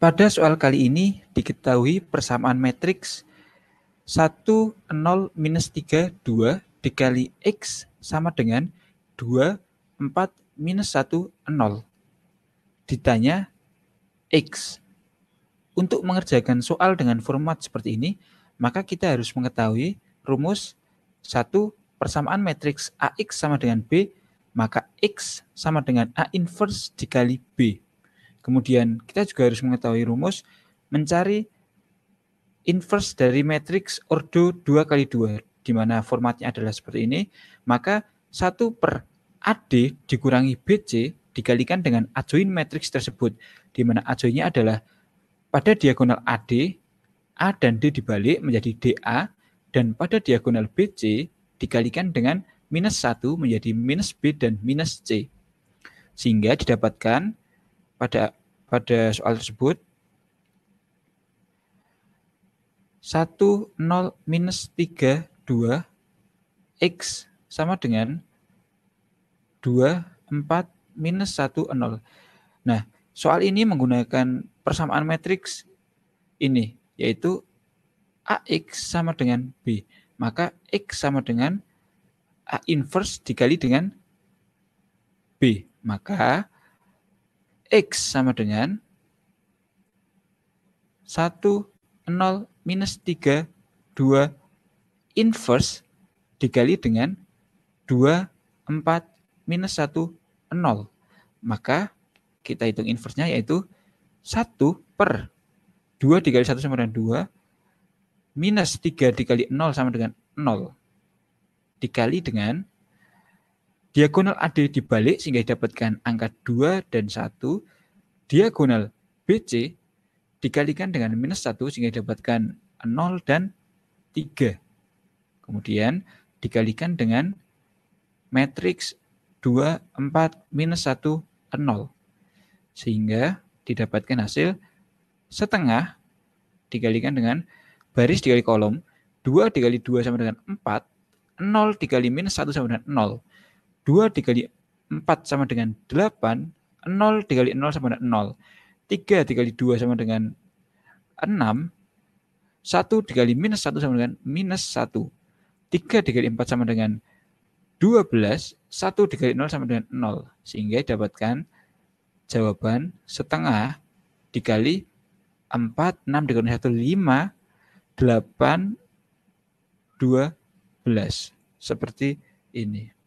Pada soal kali ini diketahui persamaan matriks 1, 0, minus 3, 2 dikali X sama dengan 2, 4, minus 1, 0. Ditanya X. Untuk mengerjakan soal dengan format seperti ini, maka kita harus mengetahui rumus 1 persamaan matriks AX sama dengan B, maka X sama dengan A inverse dikali B. Kemudian kita juga harus mengetahui rumus mencari inverse dari matriks ordo 2 kali 2 di mana formatnya adalah seperti ini, maka 1 per AD dikurangi BC dikalikan dengan adjoin matriks tersebut di mana adjoinnya adalah pada diagonal AD A dan D dibalik menjadi DA dan pada diagonal BC dikalikan dengan minus 1 menjadi minus B dan minus C. Sehingga didapatkan pada pada soal tersebut 1 0 minus 3 2 X sama dengan 2 4 minus 1 0 nah soal ini menggunakan persamaan matriks ini yaitu AX sama dengan B maka X sama dengan A inverse dikali dengan B maka X sama dengan 1, 0, minus 3, 2, inverse dikali dengan 2, 4, minus 1, 0. Maka kita hitung inverse-nya yaitu 1 per 2 dikali 1 sama dengan 2, minus 3 dikali 0 sama dengan 0, dikali dengan Diagonal AD dibalik sehingga didapatkan angka 2 dan 1. Diagonal BC dikalikan dengan minus 1 sehingga didapatkan 0 dan 3. Kemudian dikalikan dengan matriks 2, 4, minus 1, 0. Sehingga didapatkan hasil setengah dikalikan dengan baris dikali kolom, 2 dikali 2 sama dengan 4, 0 dikali minus 1 sama dengan 0. 2 dikali 4 sama dengan 8, 0 dikali 0 sama dengan 0, 3 dikali 2 sama dengan 6, 1 dikali minus 1 sama dengan minus 1, 3 dikali 4 sama dengan 12, 1 dikali 0 sama dengan 0, sehingga dapatkan jawaban setengah dikali 4, 6 dikali 1, 5, 8, 12, seperti ini.